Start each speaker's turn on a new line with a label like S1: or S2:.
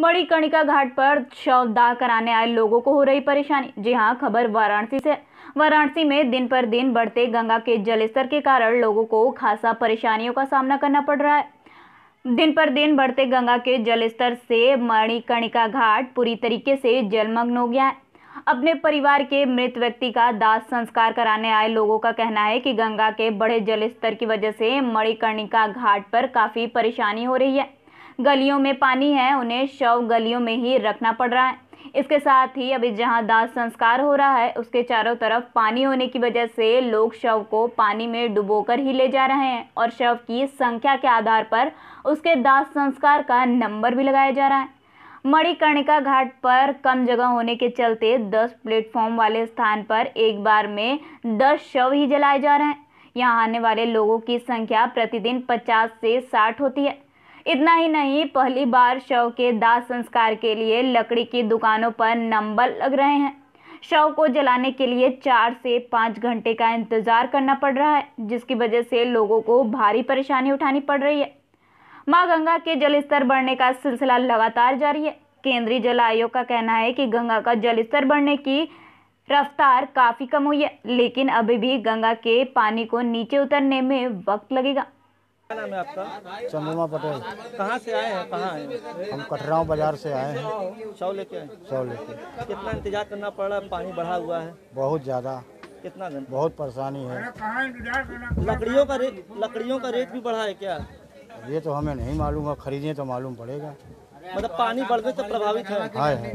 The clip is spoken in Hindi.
S1: मणिकर्णिका घाट पर शव दाह कराने आए लोगों को हो रही परेशानी जी हाँ खबर वाराणसी से वाराणसी में दिन पर दिन बढ़ते गंगा के जलस्तर के कारण लोगों को खासा परेशानियों का सामना करना पड़ रहा है दिन पर दिन बढ़ते गंगा के जलस्तर से मणिकर्णिका घाट पूरी तरीके से जलमग्न हो गया है अपने परिवार के मृत व्यक्ति का दाह संस्कार कराने आए लोगों का कहना है कि गंगा के बढ़े जलस्तर की वजह से मणिकर्णिका घाट पर काफ़ी परेशानी हो रही है गलियों में पानी है उन्हें शव गलियों में ही रखना पड़ रहा है इसके साथ ही अभी जहां दाह संस्कार हो रहा है उसके चारों तरफ पानी होने की वजह से लोग शव को पानी में डुबोकर ही ले जा रहे हैं और शव की संख्या के आधार पर उसके दाह संस्कार का नंबर भी लगाया जा रहा है मणिकर्णिका घाट पर कम जगह होने के चलते 10 प्लेटफॉर्म वाले स्थान पर एक बार में 10 शव ही जलाए जा रहे हैं यहाँ आने वाले लोगों की संख्या प्रतिदिन 50 से 60 होती है इतना ही नहीं पहली बार शव के दाह संस्कार के लिए लकड़ी की दुकानों पर नंबर लग रहे हैं शव को जलाने के लिए चार से पाँच घंटे का इंतज़ार करना पड़ रहा है जिसकी वजह से लोगों को भारी परेशानी उठानी पड़ रही है माँ गंगा के जलस्तर बढ़ने का सिलसिला लगातार जारी है केंद्रीय जल आयोग का कहना है कि गंगा का जलस्तर बढ़ने की रफ्तार काफ़ी कम हुई है लेकिन अभी भी गंगा के पानी को नीचे उतरने में वक्त लगेगा
S2: क्या नाम है आपका चंद्रमा पटेल कहाँ से आए हैं कहाँ आए हम कटराव बाजार से आए हैं चाव लेके आए चाव लेके कितना इंतजार करना पड़ रहा है पानी बढ़ा हुआ है बहुत ज़्यादा कितना घंटा बहुत परेशानी है लकड़ियों का रेट लकड़ियों का रेट भी बढ़ा है क्या ये तो हमें नहीं मालूम है खरीदे तो मालूम पड़ेगा
S1: मतलब पानी बढ़ने से तो प्रभावित है।